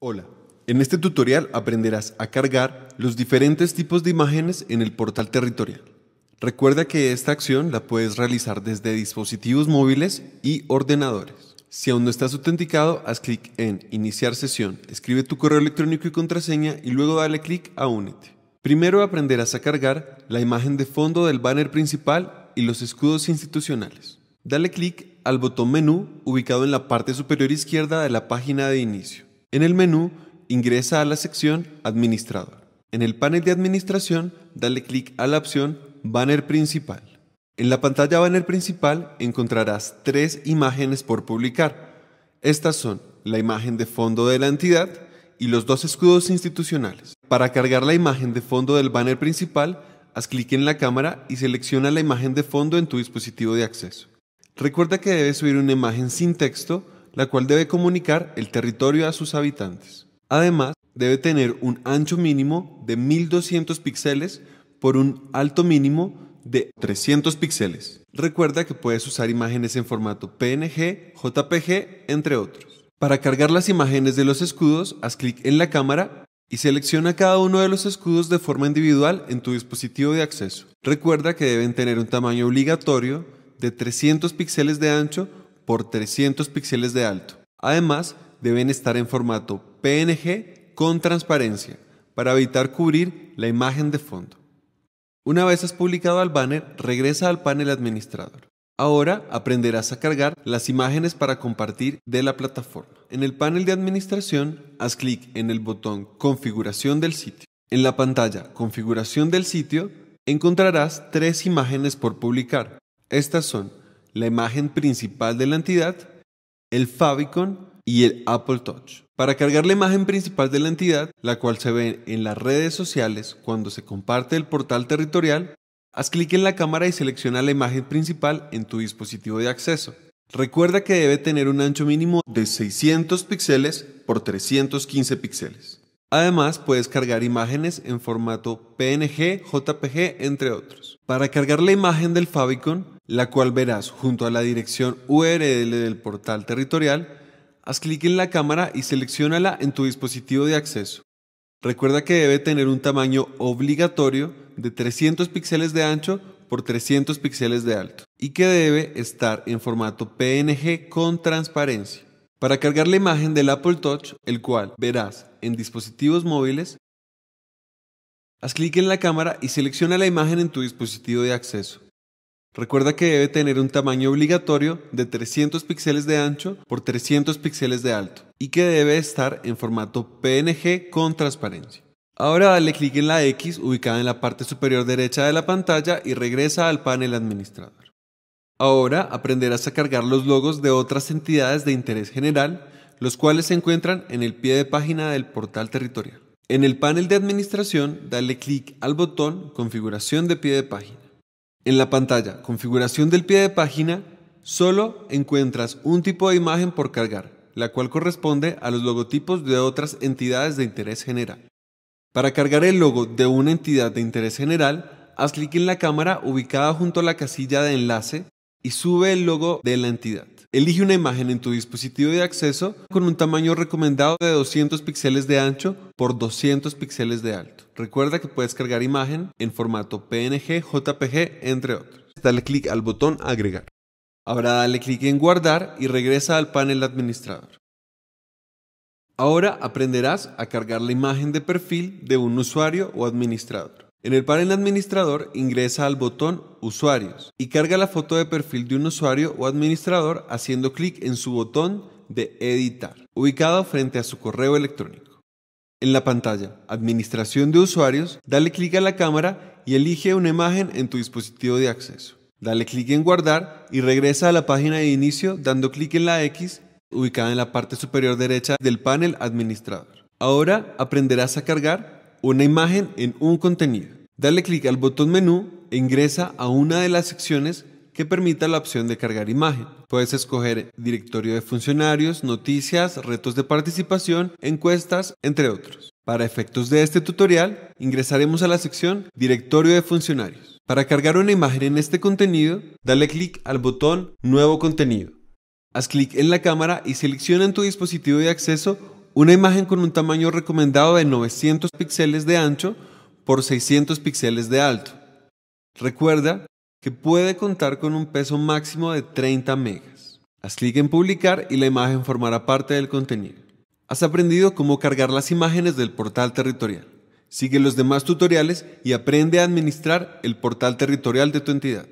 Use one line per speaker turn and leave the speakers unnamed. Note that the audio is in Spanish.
Hola, en este tutorial aprenderás a cargar los diferentes tipos de imágenes en el portal territorial. Recuerda que esta acción la puedes realizar desde dispositivos móviles y ordenadores. Si aún no estás autenticado, haz clic en Iniciar sesión, escribe tu correo electrónico y contraseña y luego dale clic a Únete. Primero aprenderás a cargar la imagen de fondo del banner principal y los escudos institucionales. Dale clic al botón menú ubicado en la parte superior izquierda de la página de inicio. En el menú, ingresa a la sección Administrador. En el panel de administración, dale clic a la opción Banner principal. En la pantalla banner principal encontrarás tres imágenes por publicar. Estas son la imagen de fondo de la entidad y los dos escudos institucionales. Para cargar la imagen de fondo del banner principal, haz clic en la cámara y selecciona la imagen de fondo en tu dispositivo de acceso. Recuerda que debes subir una imagen sin texto la cual debe comunicar el territorio a sus habitantes. Además, debe tener un ancho mínimo de 1200 píxeles por un alto mínimo de 300 píxeles. Recuerda que puedes usar imágenes en formato PNG, JPG, entre otros. Para cargar las imágenes de los escudos, haz clic en la cámara y selecciona cada uno de los escudos de forma individual en tu dispositivo de acceso. Recuerda que deben tener un tamaño obligatorio de 300 píxeles de ancho por 300 píxeles de alto. Además, deben estar en formato PNG con transparencia para evitar cubrir la imagen de fondo. Una vez has publicado al banner, regresa al panel administrador. Ahora aprenderás a cargar las imágenes para compartir de la plataforma. En el panel de administración, haz clic en el botón Configuración del sitio. En la pantalla Configuración del sitio encontrarás tres imágenes por publicar. Estas son la imagen principal de la entidad, el favicon y el Apple Touch. Para cargar la imagen principal de la entidad, la cual se ve en las redes sociales cuando se comparte el portal territorial, haz clic en la cámara y selecciona la imagen principal en tu dispositivo de acceso. Recuerda que debe tener un ancho mínimo de 600 píxeles por 315 píxeles. Además, puedes cargar imágenes en formato PNG, JPG, entre otros. Para cargar la imagen del favicon, la cual verás junto a la dirección URL del portal territorial, haz clic en la cámara y selecciónala en tu dispositivo de acceso. Recuerda que debe tener un tamaño obligatorio de 300 píxeles de ancho por 300 píxeles de alto y que debe estar en formato PNG con transparencia. Para cargar la imagen del Apple Touch, el cual verás en dispositivos móviles, haz clic en la cámara y selecciona la imagen en tu dispositivo de acceso. Recuerda que debe tener un tamaño obligatorio de 300 píxeles de ancho por 300 píxeles de alto y que debe estar en formato PNG con transparencia. Ahora dale clic en la X ubicada en la parte superior derecha de la pantalla y regresa al panel administrador. Ahora aprenderás a cargar los logos de otras entidades de interés general, los cuales se encuentran en el pie de página del portal territorial. En el panel de administración, dale clic al botón Configuración de pie de página. En la pantalla Configuración del pie de página, solo encuentras un tipo de imagen por cargar, la cual corresponde a los logotipos de otras entidades de interés general. Para cargar el logo de una entidad de interés general, haz clic en la cámara ubicada junto a la casilla de enlace y sube el logo de la entidad. Elige una imagen en tu dispositivo de acceso con un tamaño recomendado de 200 píxeles de ancho por 200 píxeles de alto. Recuerda que puedes cargar imagen en formato PNG, JPG, entre otros. Dale clic al botón Agregar. Ahora dale clic en Guardar y regresa al panel administrador. Ahora aprenderás a cargar la imagen de perfil de un usuario o administrador. En el panel administrador ingresa al botón Usuarios y carga la foto de perfil de un usuario o administrador haciendo clic en su botón de Editar, ubicado frente a su correo electrónico. En la pantalla Administración de usuarios, dale clic a la cámara y elige una imagen en tu dispositivo de acceso. Dale clic en Guardar y regresa a la página de inicio dando clic en la X ubicada en la parte superior derecha del panel administrador. Ahora aprenderás a cargar una imagen en un contenido. Dale clic al botón menú e ingresa a una de las secciones que permita la opción de cargar imagen. Puedes escoger directorio de funcionarios, noticias, retos de participación, encuestas, entre otros. Para efectos de este tutorial, ingresaremos a la sección Directorio de funcionarios. Para cargar una imagen en este contenido, dale clic al botón Nuevo contenido. Haz clic en la cámara y selecciona en tu dispositivo de acceso una imagen con un tamaño recomendado de 900 píxeles de ancho por 600 píxeles de alto. Recuerda que puede contar con un peso máximo de 30 megas. Haz clic en publicar y la imagen formará parte del contenido. Has aprendido cómo cargar las imágenes del portal territorial. Sigue los demás tutoriales y aprende a administrar el portal territorial de tu entidad.